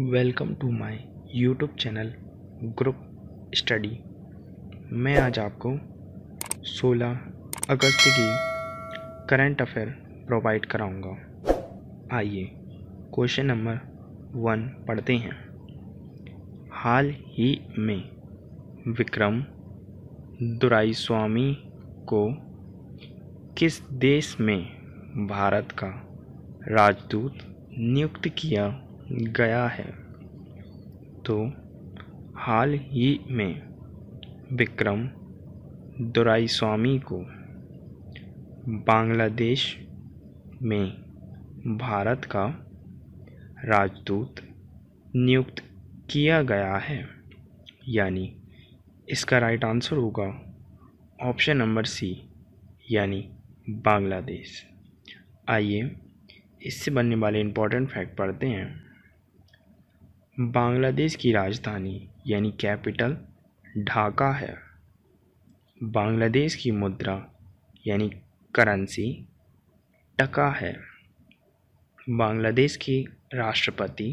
welcome to my YouTube channel group study मैं आज आपको 16 अगस्त की करंट अफेयर प्रोवाइड कराऊंगा आइए क्वेश्चन नंबर वन पढ़ते हैं हाल ही में विक्रम दुराई स्वामी को किस देश में भारत का राजदूत नियुक्त किया गया है तो हाल ही में विक्रम दुराई स्वामी को बांग्लादेश में भारत का राजदूत नियुक्त किया गया है यानी इसका राइट आंसर होगा ऑप्शन नंबर सी यानी बांग्लादेश आइए इससे बनने वाले इम्पोर्टेंट फैक्ट पढ़ते हैं बांग्लादेश की राजधानी यानी कैपिटल ढाका है बांग्लादेश की मुद्रा यानी करेंसी टका है बांग्लादेश की राष्ट्रपति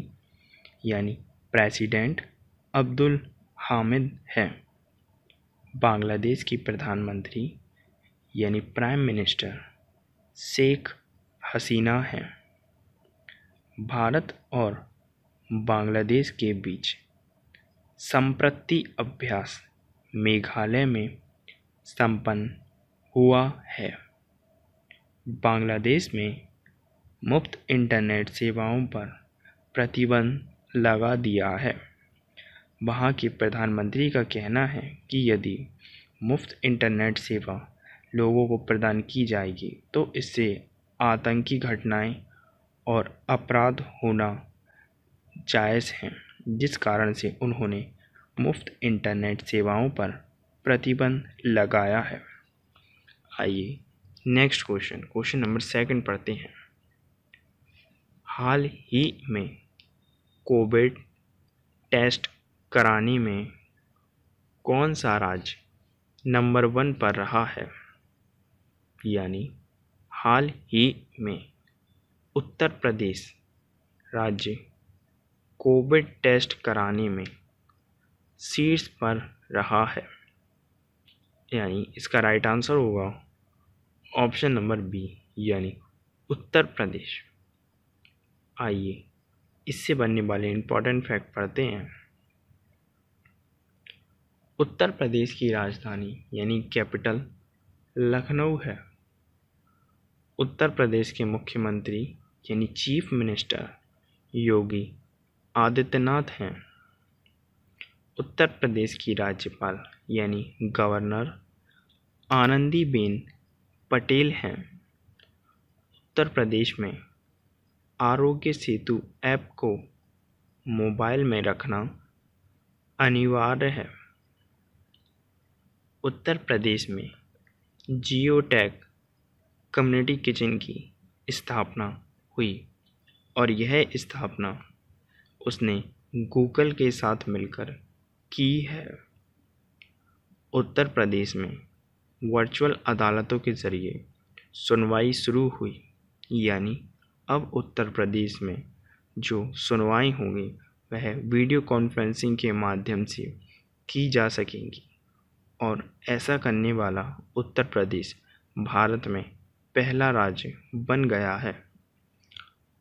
यानी प्रेसिडेंट अब्दुल हामिद हैं बांग्लादेश की प्रधानमंत्री यानी प्राइम मिनिस्टर शेख हसीना हैं भारत और बांग्लादेश के बीच संप्रति अभ्यास मेघालय में संपन्न हुआ है बांग्लादेश में मुफ्त इंटरनेट सेवाओं पर प्रतिबंध लगा दिया है वहाँ के प्रधानमंत्री का कहना है कि यदि मुफ्त इंटरनेट सेवा लोगों को प्रदान की जाएगी तो इससे आतंकी घटनाएं और अपराध होना जायज़ हैं जिस कारण से उन्होंने मुफ़्त इंटरनेट सेवाओं पर प्रतिबंध लगाया है आइए next question question number second पढ़ते हैं हाल ही में कोविड टेस्ट कराने में कौन सा राज्य नंबर वन पर रहा है यानी हाल ही में उत्तर प्रदेश राज्य कोविड टेस्ट कराने में शीर्ष पर रहा है यानी इसका राइट आंसर होगा ऑप्शन नंबर बी यानी उत्तर प्रदेश आइए इससे बनने वाले इम्पोर्टेंट फैक्ट पढ़ते हैं उत्तर प्रदेश की राजधानी यानी कैपिटल लखनऊ है उत्तर प्रदेश के मुख्यमंत्री यानी चीफ मिनिस्टर योगी आदित्यनाथ हैं उत्तर प्रदेश की राज्यपाल यानी गवर्नर आनंदीबेन पटेल हैं उत्तर प्रदेश में आरोग्य सेतु ऐप को मोबाइल में रखना अनिवार्य है उत्तर प्रदेश में जियो टैग कम्युनिटी किचन की स्थापना हुई और यह स्थापना उसने गूगल के साथ मिलकर की है उत्तर प्रदेश में वर्चुअल अदालतों के ज़रिए सुनवाई शुरू हुई यानी अब उत्तर प्रदेश में जो सुनवाई होगी वह वीडियो कॉन्फ्रेंसिंग के माध्यम से की जा सकेंगी और ऐसा करने वाला उत्तर प्रदेश भारत में पहला राज्य बन गया है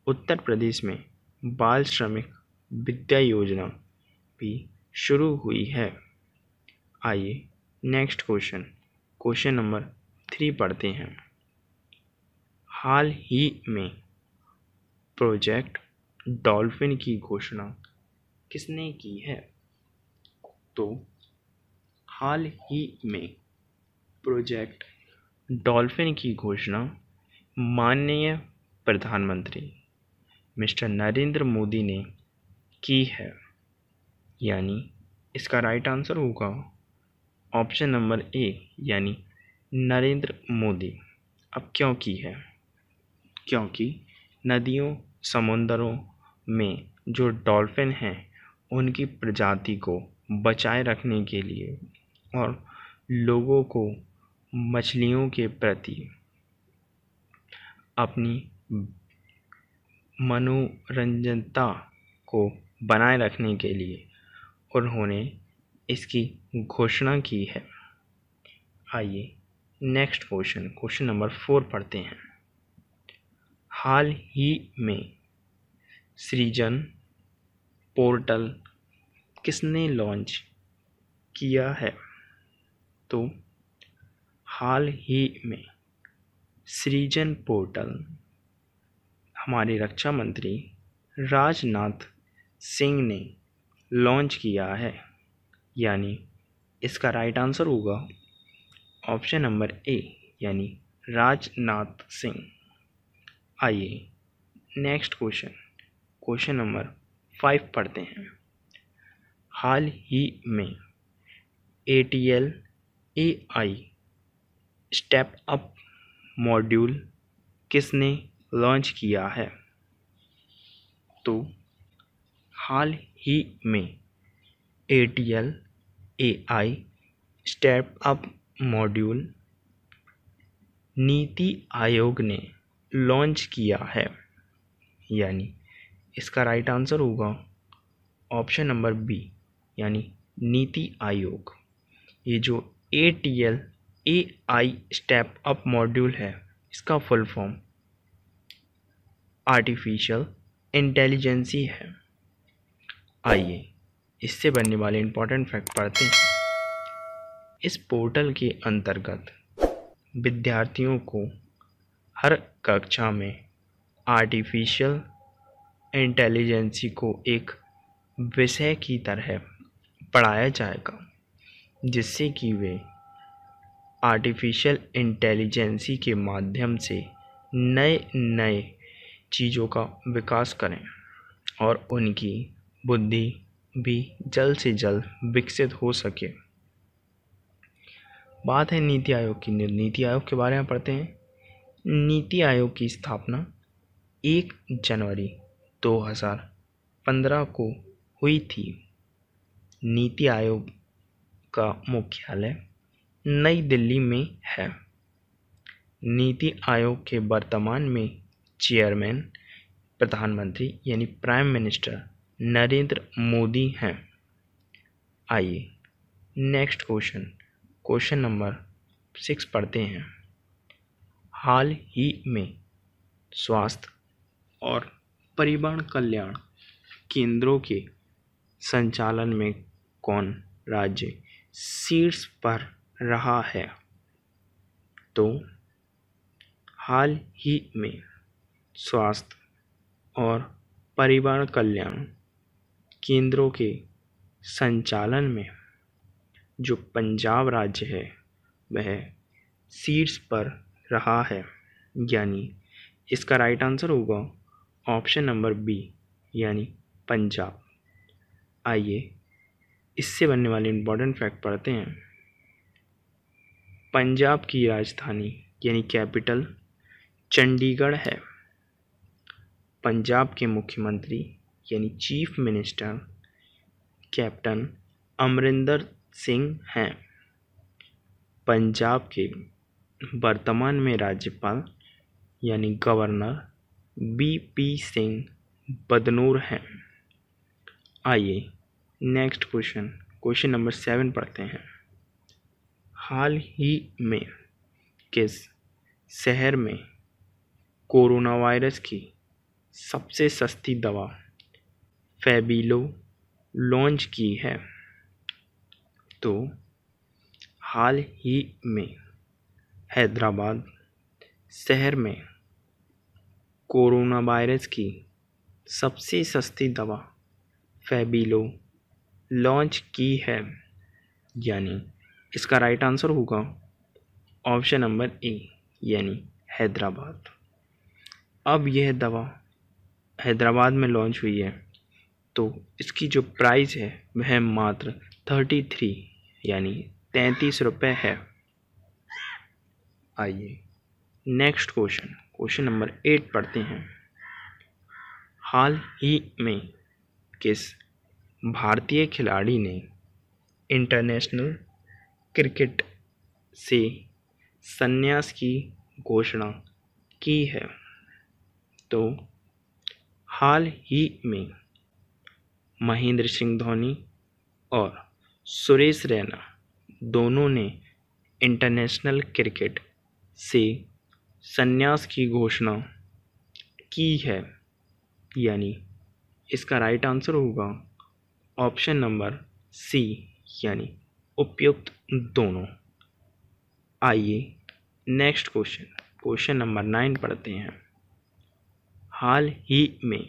उत्तर प्रदेश में बाल श्रमिक विद्या योजना भी शुरू हुई है आइए next question question number three पढ़ते हैं हाल ही में प्रोजेक्ट डॉल्फिन की घोषणा किसने की है तो हाल ही में प्रोजेक्ट डॉल्फिन की घोषणा माननीय प्रधानमंत्री मिस्टर नरेंद्र मोदी ने की है यानी इसका राइट आंसर होगा ऑप्शन नंबर ए यानी नरेंद्र मोदी अब क्यों की है क्योंकि नदियों समुंदरों में जो डॉल्फिन हैं उनकी प्रजाति को बचाए रखने के लिए और लोगों को मछलियों के प्रति अपनी मनोरंजनता को बनाए रखने के लिए उन्होंने इसकी घोषणा की है आइए next question question number four पढ़ते हैं हाल ही में सृजन पोर्टल किसने लॉन्च किया है तो हाल ही में सृजन पोर्टल हमारे रक्षा मंत्री राजनाथ सिंह ने लॉन्च किया है यानी इसका राइट आंसर होगा ऑप्शन नंबर ए यानी राजनाथ सिंह आइए next question question number five पढ़ते हैं हाल ही में A T L A I step up module किसने लॉन्च किया है तो हाल ही में A T L A I step up module NITI Aayog ने लॉन्च किया है यानी इसका राइट आंसर होगा ऑप्शन नंबर बी यानी नीति आयोग ये जो A T L A I step up module है इसका फुल फॉर्म आर्टिफिशियल इंटेलिजेंसी है आइए इससे बनने वाले इम्पोर्टेंट फैक्ट पढ़ते हैं इस पोर्टल के अंतर्गत विद्यार्थियों को हर कक्षा में आर्टिफिशियल इंटेलिजेंसी को एक विषय की तरह पढ़ाया जाएगा जिससे कि वे आर्टिफिशियल इंटेलिजेंसी के माध्यम से नए नए चीज़ों का विकास करें और उनकी बुद्धि भी जल्द से जल्द विकसित हो सके बात है नीति आयोग की नीति आयोग के बारे में पढ़ते हैं नीति आयोग की स्थापना एक जनवरी 2015 को हुई थी नीति आयोग का मुख्यालय नई दिल्ली में है नीति आयोग के वर्तमान में चेयरमैन प्रधानमंत्री यानी प्राइम मिनिस्टर नरेंद्र मोदी हैं आइए next question question number six पढ़ते हैं हाल ही में स्वास्थ्य और परिवहन कल्याण केंद्रों के संचालन में कौन राज्य शीर्ष पर रहा है तो हाल ही में स्वास्थ्य और परिवार कल्याण केंद्रों के संचालन में जो पंजाब राज्य है वह सीट्स पर रहा है यानी इसका राइट आंसर होगा ऑप्शन नंबर बी यानी पंजाब आइए इससे बनने वाले इम्पोर्टेंट फैक्ट पढ़ते हैं पंजाब की राजधानी यानी कैपिटल चंडीगढ़ है पंजाब के मुख्यमंत्री यानी chief minister captain Amarinder Singh हैं पंजाब के वर्तमान में राज्यपाल यानी governor B P Singh Badnore हैं आइए next question question number seven पढ़ते हैं हाल ही में किस शहर में कोरोना वायरस की सबसे सस्ती दवा फेबिलो लॉन्च की है तो हाल ही में हैदराबाद शहर में कोरोना वायरस की सबसे सस्ती दवा फेबिलो लॉन्च की है यानी इसका राइट आंसर होगा ऑप्शन नंबर ए यानी हैदराबाद अब यह दवा हैदराबाद में लॉन्च हुई है तो इसकी जो प्राइस है वह मात्र थर्टी थ्री यानी तैंतीस रुपये है आइए next question question number eight पढ़ते हैं हाल ही में किस भारतीय खिलाड़ी ने इंटरनेशनल क्रिकेट से संन्यास की घोषणा की है तो हाल ही में महेंद्र सिंह धोनी और सुरेश रैना दोनों ने इंटरनेशनल क्रिकेट से संन्यास की घोषणा की है यानी इसका राइट आंसर होगा ऑप्शन नंबर सी यानी उपयुक्त दोनों आइए next question question number nine पढ़ते हैं हाल ही में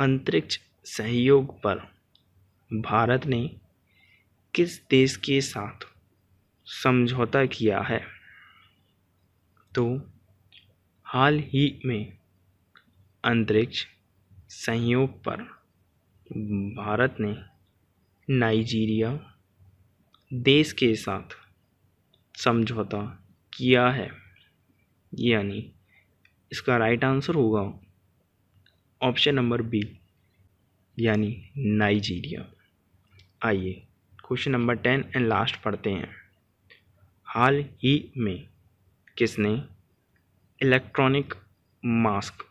अंतरिक्ष सहयोग पर भारत ने किस देश के साथ समझौता किया है तो हाल ही में अंतरिक्ष सहयोग पर भारत ने नाइजीरिया देश के साथ समझौता किया है यानी इसका राइट आंसर होगा ऑप्शन नंबर बी यानी नाइजीरिया आइए question number ten and last पढ़ते हैं हाल ही में किसने इलेक्ट्रॉनिक मास्क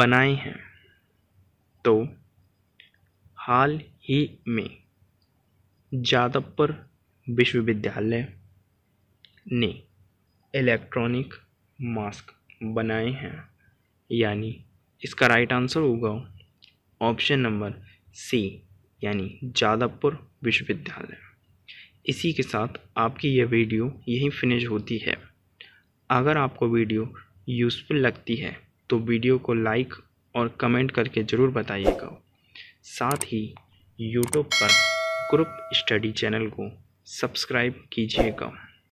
बनाए हैं तो हाल ही में जादवपुर विश्वविद्यालय ने इलेक्ट्रॉनिक मास्क बनाए हैं यानी इसका राइट आंसर होगा ऑप्शन नंबर सी यानी जादवपुर विश्वविद्यालय इसी के साथ आपकी यह वीडियो यहीं फिनिश होती है अगर आपको वीडियो यूज़फुल लगती है तो वीडियो को लाइक और कमेंट करके ज़रूर बताइएगा साथ ही यूट्यूब पर ग्रुप स्टडी चैनल को सब्सक्राइब कीजिएगा